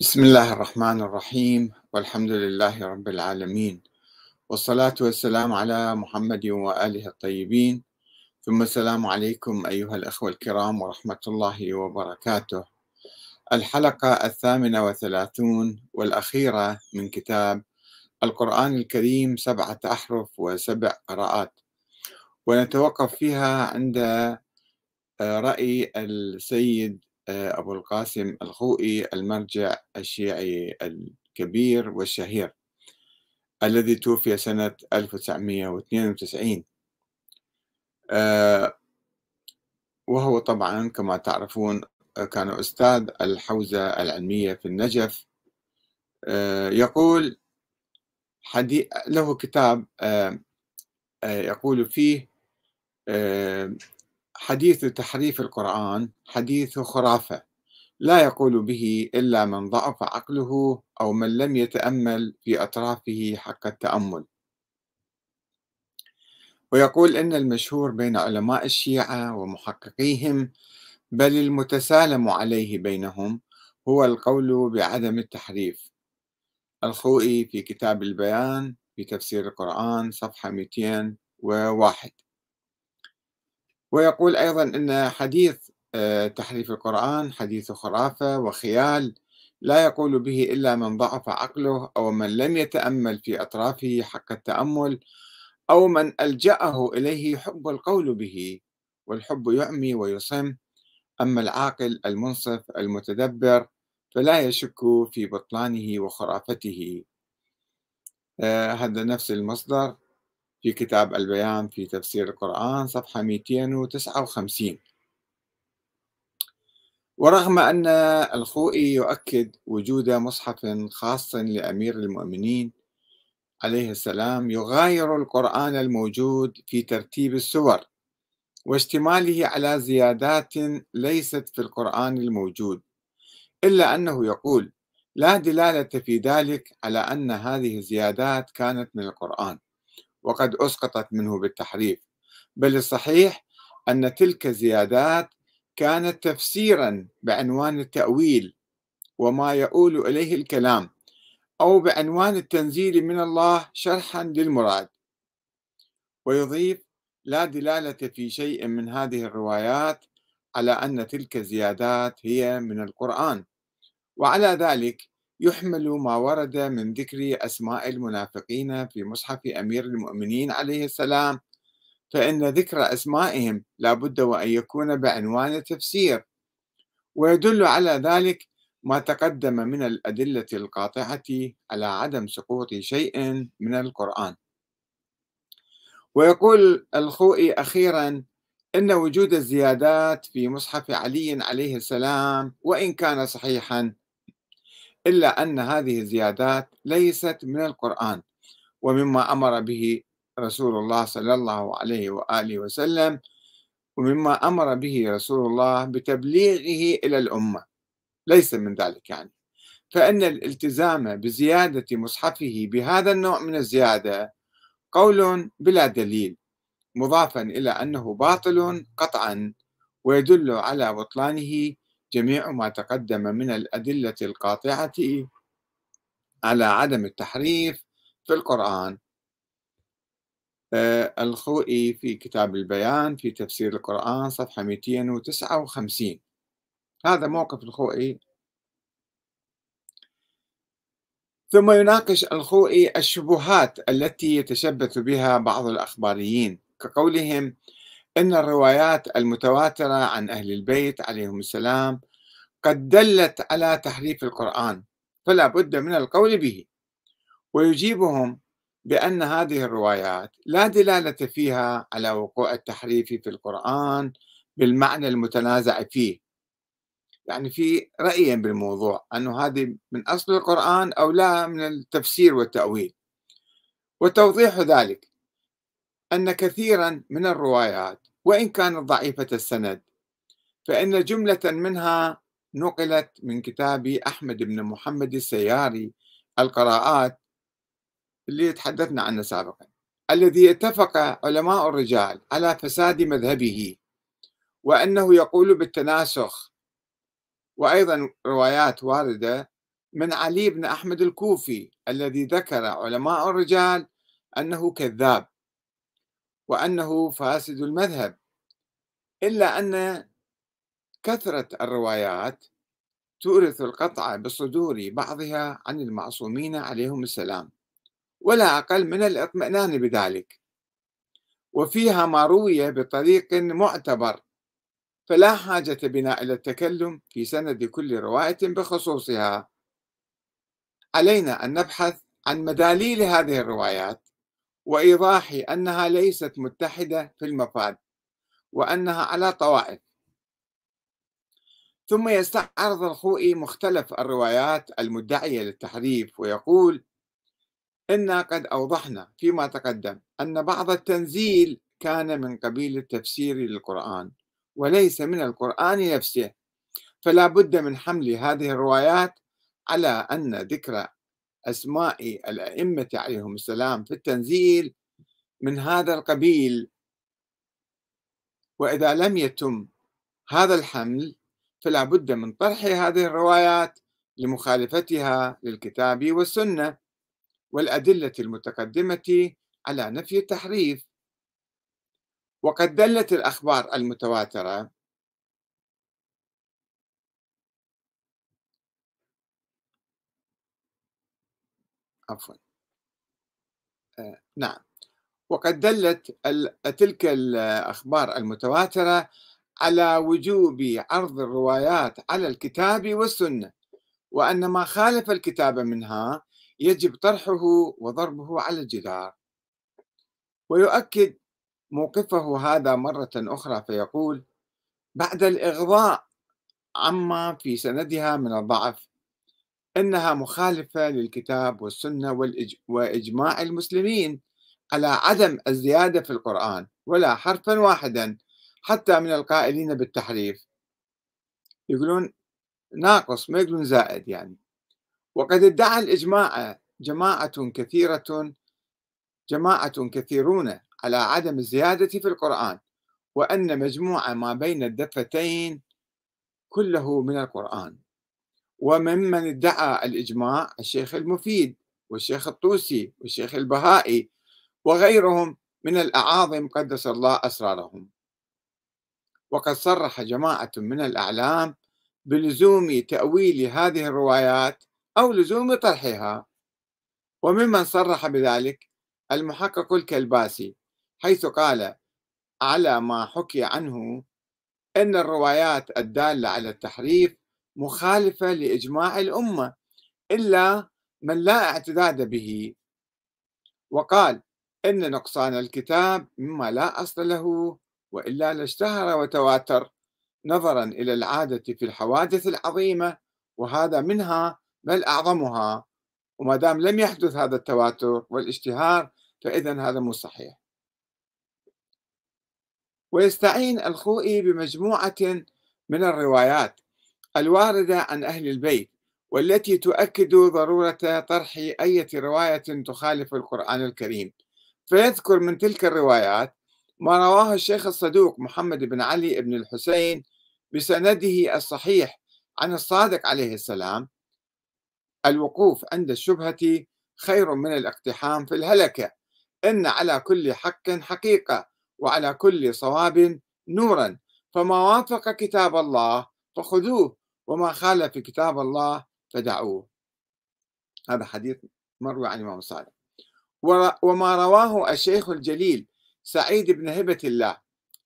بسم الله الرحمن الرحيم والحمد لله رب العالمين والصلاة والسلام على محمد وآله الطيبين ثم السلام عليكم أيها الأخوة الكرام ورحمة الله وبركاته الحلقة الثامنة وثلاثون والأخيرة من كتاب القرآن الكريم سبعة أحرف وسبع قراءات ونتوقف فيها عند آه، رأي السيد آه، أبو القاسم الخوئي المرجع الشيعي الكبير والشهير الذي توفي سنة 1992 آه، وهو طبعا كما تعرفون كان أستاذ الحوزة العلمية في النجف آه، يقول له كتاب يقول فيه حديث تحريف القرآن حديث خرافة لا يقول به إلا من ضعف عقله أو من لم يتأمل في أطرافه حق التأمل ويقول إن المشهور بين علماء الشيعة ومحققيهم بل المتسالم عليه بينهم هو القول بعدم التحريف الخوئي في كتاب البيان في تفسير القرآن صفحة 201 ويقول أيضا أن حديث آه، تحريف القرآن حديث خرافة وخيال لا يقول به إلا من ضعف عقله أو من لم يتأمل في أطرافه حق التأمل أو من ألجأه إليه حب القول به والحب يعمي ويصم أما العاقل المنصف المتدبر فلا يشك في بطلانه وخرافته آه، هذا نفس المصدر في كتاب البيان في تفسير القرآن صفحة 259 ورغم أن الخوئي يؤكد وجود مصحف خاص لأمير المؤمنين عليه السلام يغاير القرآن الموجود في ترتيب السور واشتماله على زيادات ليست في القرآن الموجود إلا أنه يقول لا دلالة في ذلك على أن هذه الزيادات كانت من القرآن وقد أسقطت منه بالتحريف بل الصحيح أن تلك الزيادات كانت تفسيرا بعنوان التأويل وما يؤول إليه الكلام أو بعنوان التنزيل من الله شرحا للمراد ويضيف لا دلالة في شيء من هذه الروايات على أن تلك الزيادات هي من القرآن وعلى ذلك يحمل ما ورد من ذكر أسماء المنافقين في مصحف أمير المؤمنين عليه السلام فإن ذكر أسمائهم لا بد وأن يكون بعنوان تفسير ويدل على ذلك ما تقدم من الأدلة القاطعة على عدم سقوط شيء من القرآن ويقول الخوئي أخيرا إن وجود الزيادات في مصحف علي عليه السلام وإن كان صحيحا إلا أن هذه الزيادات ليست من القرآن ومما أمر به رسول الله صلى الله عليه وآله وسلم ومما أمر به رسول الله بتبليغه إلى الأمة ليس من ذلك يعني فإن الالتزام بزيادة مصحفه بهذا النوع من الزيادة قول بلا دليل مضافا إلى أنه باطل قطعا ويدل على بطلانه جميع ما تقدم من الأدلة القاطعة على عدم التحريف في القرآن آه، الخوئي في كتاب البيان في تفسير القرآن صفحة 259 هذا موقف الخوئي ثم يناقش الخوئي الشبهات التي يتشبث بها بعض الأخباريين كقولهم أن الروايات المتواترة عن أهل البيت عليهم السلام قد دلت على تحريف القرآن فلا بد من القول به ويجيبهم بأن هذه الروايات لا دلالة فيها على وقوع التحريف في القرآن بالمعنى المتنازع فيه يعني في رأي بالموضوع أنه هذه من أصل القرآن أو لا من التفسير والتأويل وتوضيح ذلك أن كثيرا من الروايات وإن كانت ضعيفة السند فإن جملة منها نقلت من كتاب أحمد بن محمد السياري القراءات اللي تحدثنا عنه سابقا الذي اتفق علماء الرجال على فساد مذهبه وأنه يقول بالتناسخ وأيضا روايات واردة من علي بن أحمد الكوفي الذي ذكر علماء الرجال أنه كذاب وأنه فاسد المذهب إلا أن كثرة الروايات تورث القطع بصدور بعضها عن المعصومين عليهم السلام ولا أقل من الاطمئنان بذلك وفيها ما روي بطريق معتبر فلا حاجة بنا إلى التكلم في سند كل رواية بخصوصها علينا أن نبحث عن مداليل هذه الروايات وإيضاح أنها ليست متحدة في المفاد وأنها على طوائف ثم يستعرض الخوئي مختلف الروايات المدعية للتحريف ويقول إنا قد أوضحنا فيما تقدم أن بعض التنزيل كان من قبيل التفسير للقرآن وليس من القرآن نفسه فلا بد من حمل هذه الروايات على أن ذكر أسماء الأئمة عليهم السلام في التنزيل من هذا القبيل وإذا لم يتم هذا الحمل فلا بد من طرح هذه الروايات لمخالفتها للكتاب والسنة والأدلة المتقدمة على نفي التحريف وقد دلت الأخبار المتواترة عفوا آه، نعم وقد دلت تلك الأخبار المتواترة على وجوب عرض الروايات على الكتاب والسنة وأن ما خالف الكتاب منها يجب طرحه وضربه على الجدار ويؤكد موقفه هذا مرة أخرى فيقول بعد الإغضاء عما في سندها من الضعف أنها مخالفة للكتاب والسنة والإج... وإجماع المسلمين على عدم الزيادة في القرآن ولا حرفا واحدا حتى من القائلين بالتحريف يقولون ناقص ما يقولون زائد يعني وقد ادعى الإجماع جماعة كثيرة جماعة كثيرون على عدم الزيادة في القرآن وأن مجموع ما بين الدفتين كله من القرآن وممن ادعى الإجماع الشيخ المفيد والشيخ الطوسي والشيخ البهائي وغيرهم من الأعاظم قدس الله أسرارهم وقد صرح جماعة من الأعلام بلزوم تأويل هذه الروايات أو لزوم طرحها وممن صرح بذلك المحقق الكلباسي حيث قال على ما حكي عنه أن الروايات الدالة على التحريف مخالفة لإجماع الأمة إلا من لا اعتداد به وقال إن نقصان الكتاب مما لا أصل له وإلا لاشتهر وتواتر نظرا إلى العادة في الحوادث العظيمة وهذا منها بل أعظمها وما دام لم يحدث هذا التواتر والاشتهار فإذا هذا مو صحيح ويستعين الخوئي بمجموعة من الروايات الواردة عن أهل البيت والتي تؤكد ضرورة طرح أي رواية تخالف القرآن الكريم فيذكر من تلك الروايات ما رواه الشيخ الصدوق محمد بن علي بن الحسين بسنده الصحيح عن الصادق عليه السلام الوقوف عند الشبهة خير من الاقتحام في الهلكة إن على كل حق حقيقة وعلى كل صواب نورا فما وافق كتاب الله فخذوه وما خالف كتاب الله فدعوه هذا حديث مروي عن الإمام صالح وما رواه الشيخ الجليل سعيد بن هبة الله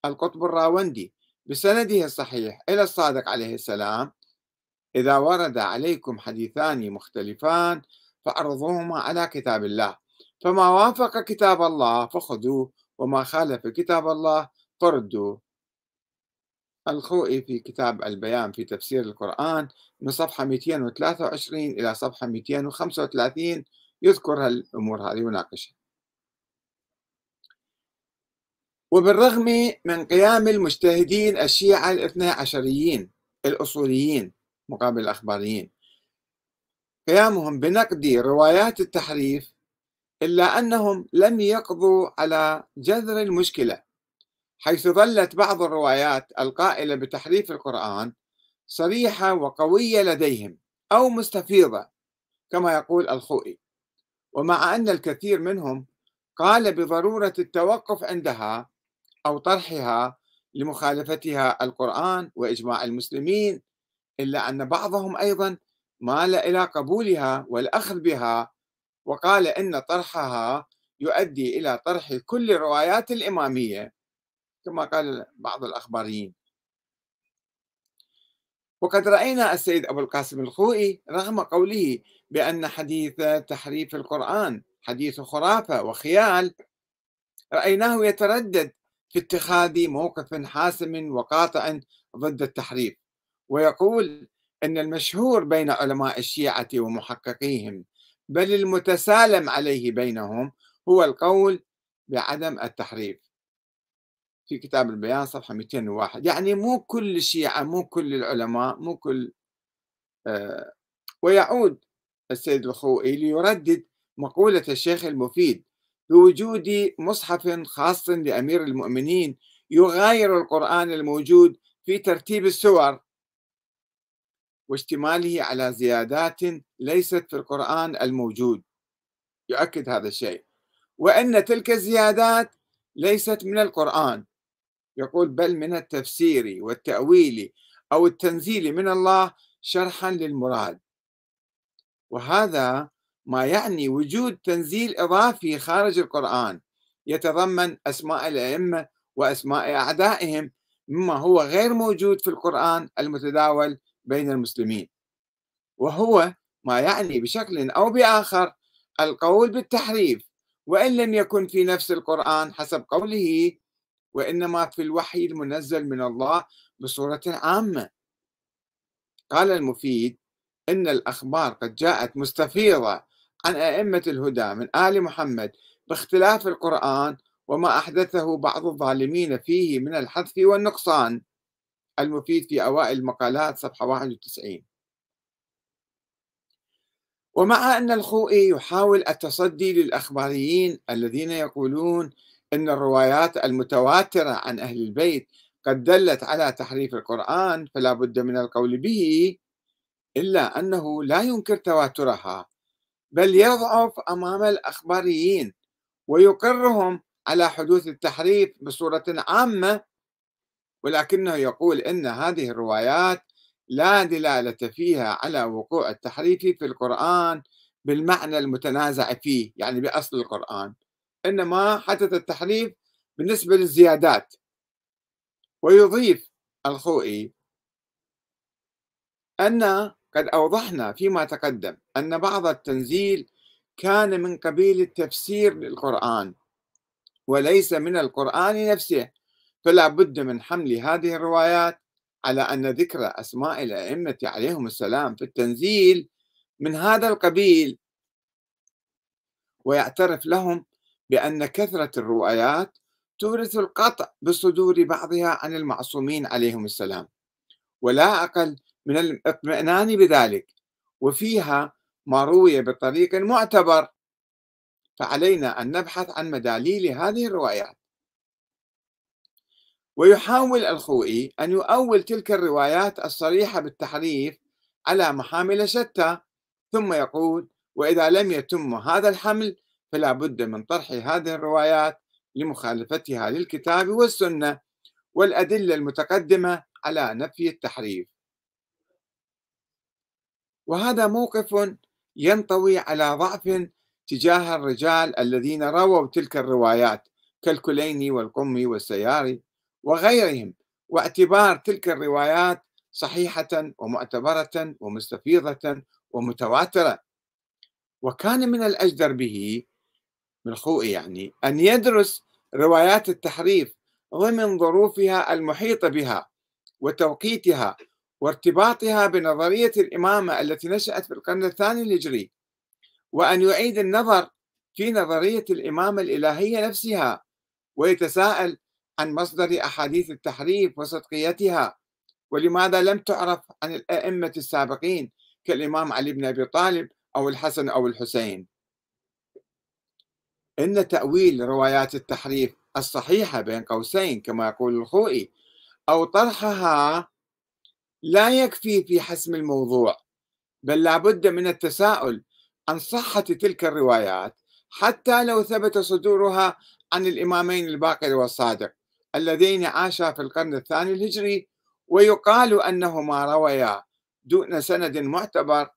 القطب الراوندي بسنده الصحيح إلى الصادق عليه السلام إذا ورد عليكم حديثان مختلفان فأعرضوهما على كتاب الله فما وافق كتاب الله فخذوه وما خالف كتاب الله فردوه الخوئي في كتاب البيان في تفسير القرآن من صفحة 223 إلى صفحة 235 يذكر الأمور هذه ويناقشها وبالرغم من قيام المجتهدين الشيعة الاثنى عشريين الأصوليين مقابل الأخباريين قيامهم بنقد روايات التحريف إلا أنهم لم يقضوا على جذر المشكلة حيث ظلت بعض الروايات القائلة بتحريف القرآن صريحة وقوية لديهم أو مستفيضة كما يقول الخوئي ومع أن الكثير منهم قال بضرورة التوقف عندها أو طرحها لمخالفتها القرآن وإجماع المسلمين إلا أن بعضهم أيضا مال إلى قبولها والأخذ بها وقال إن طرحها يؤدي إلى طرح كل الروايات الإمامية كما قال بعض الأخباريين وقد رأينا السيد أبو القاسم الخوئي رغم قوله بأن حديث تحريف القرآن حديث خرافة وخيال رأيناه يتردد في اتخاذ موقف حاسم وقاطع ضد التحريف ويقول أن المشهور بين علماء الشيعة ومحققيهم بل المتسالم عليه بينهم هو القول بعدم التحريف في كتاب البيان صفحة 201 يعني مو كل الشيعة مو كل العلماء مو كل آه ويعود السيد الخوئي ليردد مقولة الشيخ المفيد بوجود مصحف خاص لأمير المؤمنين يغاير القرآن الموجود في ترتيب السور واشتماله على زيادات ليست في القرآن الموجود يؤكد هذا الشيء وأن تلك الزيادات ليست من القرآن يقول بل من التفسير والتأويل أو التنزيل من الله شرحا للمراد وهذا ما يعني وجود تنزيل إضافي خارج القرآن يتضمن أسماء الأئمة وأسماء أعدائهم مما هو غير موجود في القرآن المتداول بين المسلمين وهو ما يعني بشكل أو بآخر القول بالتحريف وإن لم يكن في نفس القرآن حسب قوله وإنما في الوحي المنزل من الله بصورة عامة قال المفيد إن الأخبار قد جاءت مستفيضة عن أئمة الهدى من آل محمد باختلاف القرآن وما أحدثه بعض الظالمين فيه من الحذف والنقصان المفيد في أوائل المقالات صفحة 91 ومع أن الخوئي يحاول التصدي للأخباريين الذين يقولون أن الروايات المتواترة عن أهل البيت قد دلت على تحريف القرآن فلا بد من القول به إلا أنه لا ينكر تواترها بل يضعف أمام الأخباريين ويقرهم على حدوث التحريف بصورة عامة ولكنه يقول أن هذه الروايات لا دلالة فيها على وقوع التحريف في القرآن بالمعنى المتنازع فيه يعني بأصل القرآن إنما حدث التحريف بالنسبة للزيادات ويضيف الخوئي أن قد أوضحنا فيما تقدم أن بعض التنزيل كان من قبيل التفسير للقرآن وليس من القرآن نفسه فلا بد من حمل هذه الروايات على أن ذكر أسماء الأئمة عليهم السلام في التنزيل من هذا القبيل ويعترف لهم بأن كثرة الروايات تورث القطع بصدور بعضها عن المعصومين عليهم السلام ولا أقل من الاطمئنان بذلك وفيها ما روي بطريق معتبر فعلينا أن نبحث عن مداليل هذه الروايات ويحاول الخوئي أن يؤول تلك الروايات الصريحة بالتحريف على محامل شتى ثم يقول وإذا لم يتم هذا الحمل فلا بد من طرح هذه الروايات لمخالفتها للكتاب والسنة والأدلة المتقدمة على نفي التحريف وهذا موقف ينطوي على ضعف تجاه الرجال الذين رووا تلك الروايات كالكليني والقمي والسياري وغيرهم واعتبار تلك الروايات صحيحة ومعتبرة ومستفيضة ومتواترة وكان من الأجدر به من خوئي يعني أن يدرس روايات التحريف ضمن ظروفها المحيطة بها وتوقيتها وارتباطها بنظرية الإمامة التي نشأت في القرن الثاني الهجري وأن يعيد النظر في نظرية الإمامة الإلهية نفسها ويتساءل عن مصدر أحاديث التحريف وصدقيتها ولماذا لم تعرف عن الأئمة السابقين كالإمام علي بن أبي طالب أو الحسن أو الحسين إن تأويل روايات التحريف الصحيحة بين قوسين كما يقول الخوئي أو طرحها لا يكفي في حسم الموضوع بل لابد من التساؤل عن صحة تلك الروايات حتى لو ثبت صدورها عن الإمامين الباقر والصادق اللذين عاشا في القرن الثاني الهجري ويقال أنهما رويا دون سند معتبر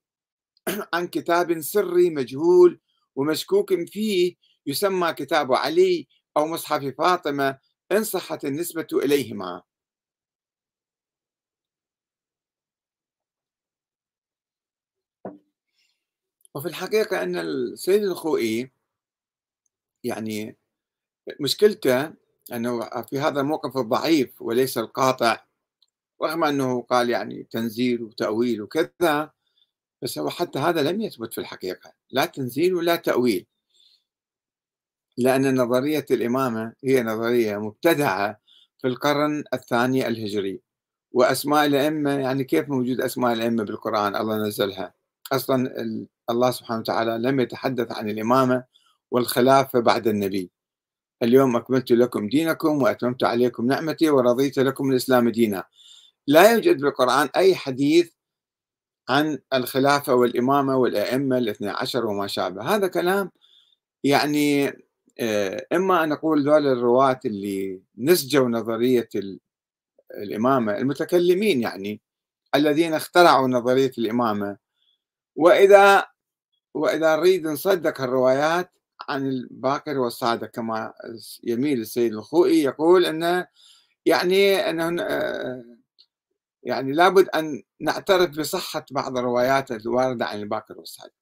عن كتاب سري مجهول ومشكوك فيه يسمى كتاب علي أو مصحف فاطمة إن صحت النسبة إليهما وفي الحقيقة أن السيد الخوئي يعني مشكلته أنه في هذا الموقف الضعيف وليس القاطع رغم أنه قال يعني تنزيل وتأويل وكذا بس هو حتى هذا لم يثبت في الحقيقة لا تنزيل ولا تأويل لأن نظرية الإمامة هي نظرية مبتدعة في القرن الثاني الهجري وأسماء الأئمة يعني كيف موجود أسماء الأئمة بالقرآن الله نزلها أصلا الله سبحانه وتعالى لم يتحدث عن الإمامة والخلافة بعد النبي اليوم أكملت لكم دينكم وأتممت عليكم نعمتي ورضيت لكم الإسلام دينا لا يوجد بالقرآن أي حديث عن الخلافة والإمامة والأئمة الاثنى عشر وما شابه هذا كلام يعني آه، اما ان نقول ذول الرواه اللي نسجوا نظريه الامامه المتكلمين يعني الذين اخترعوا نظريه الامامه واذا واذا نريد نصدق الروايات عن الباقر والصادق كما يميل السيد الخوئي يقول انه يعني انه آه، يعني لابد ان نعترف بصحه بعض الروايات الوارده عن الباقر والصادق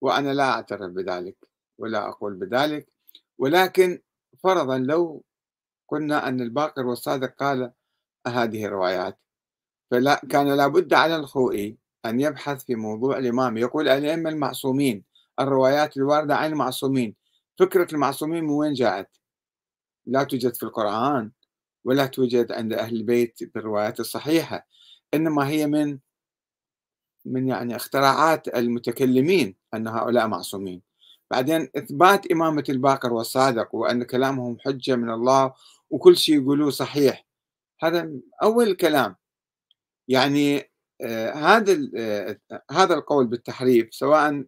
وانا لا اعترف بذلك ولا أقول بذلك ولكن فرضا لو قلنا أن الباقر والصادق قال هذه الروايات فلا كان لابد على الخوئي أن يبحث في موضوع الإمام يقول الأئمة المعصومين الروايات الواردة عن المعصومين فكرة المعصومين من وين جاءت لا توجد في القرآن ولا توجد عند أهل البيت بالروايات الصحيحة إنما هي من من يعني اختراعات المتكلمين أن هؤلاء معصومين بعدين إثبات إمامة الباقر والصادق وأن كلامهم حجة من الله وكل شيء يقولوه صحيح هذا أول كلام يعني آه، هذا آه، هذا القول بالتحريف سواء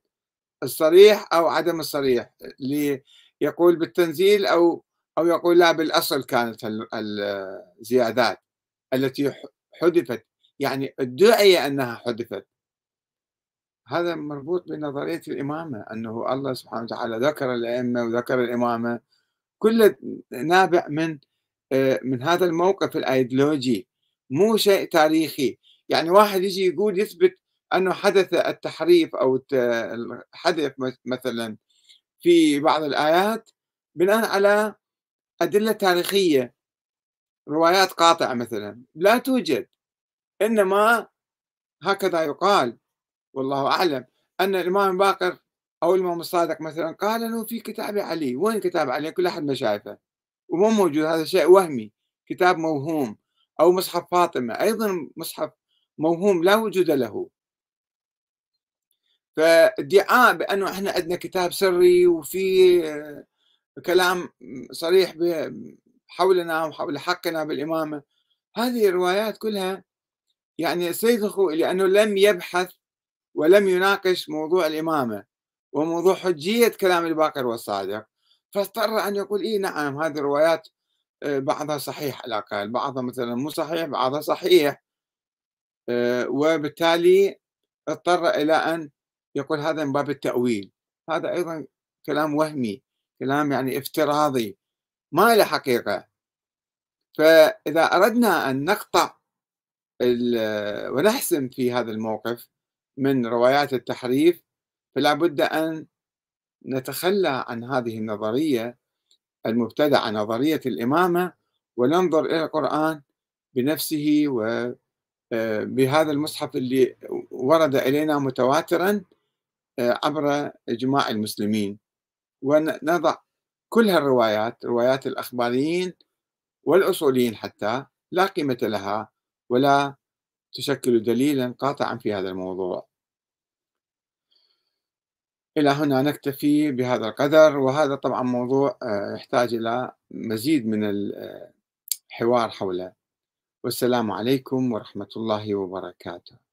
الصريح أو عدم الصريح اللي يقول بالتنزيل أو أو يقول لا بالأصل كانت الزيادات آه، التي حذفت يعني ادعي أنها حذفت هذا مربوط بنظرية الإمامة أنه الله سبحانه وتعالى ذكر الأئمة وذكر الإمامة كله نابع من آه، من هذا الموقف الأيديولوجي مو شيء تاريخي يعني واحد يجي يقول يثبت أنه حدث التحريف أو الحذف مثلا في بعض الآيات بناء على أدلة تاريخية روايات قاطعة مثلا لا توجد إنما هكذا يقال والله أعلم أن الإمام باقر أو الإمام الصادق مثلا قال له في كتاب علي وين كتاب علي كل أحد ما شايفه ومو موجود هذا شيء وهمي كتاب موهوم أو مصحف فاطمة أيضا مصحف موهوم لا وجود له فادعاء بأنه إحنا عندنا كتاب سري وفي آه، كلام صريح حولنا وحول حقنا بالإمامة هذه الروايات كلها يعني سيدخل لأنه لم يبحث ولم يناقش موضوع الإمامة وموضوع حجية كلام الباقر والصادق فاضطر أن يقول إيه نعم هذه الروايات آه، بعضها صحيح على الأقل بعضها مثلا مو صحيح بعضها صحيح آه، وبالتالي اضطر إلى أن يقول هذا من باب التأويل هذا أيضا كلام وهمي كلام يعني افتراضي ما له حقيقة فإذا أردنا أن نقطع ونحسم في هذا الموقف من روايات التحريف فلا بد أن نتخلى عن هذه النظرية المبتدعة نظرية الإمامة وننظر إلى القرآن بنفسه وبهذا آه، المصحف اللي ورد إلينا متواترا آه، عبر إجماع المسلمين ونضع كل هالروايات روايات الأخباريين والأصوليين حتى لا قيمة لها ولا تشكل دليلا قاطعا في هذا الموضوع إلى هنا نكتفي بهذا القدر وهذا طبعا موضوع آه، يحتاج إلى مزيد من الحوار آه، حوله والسلام عليكم ورحمة الله وبركاته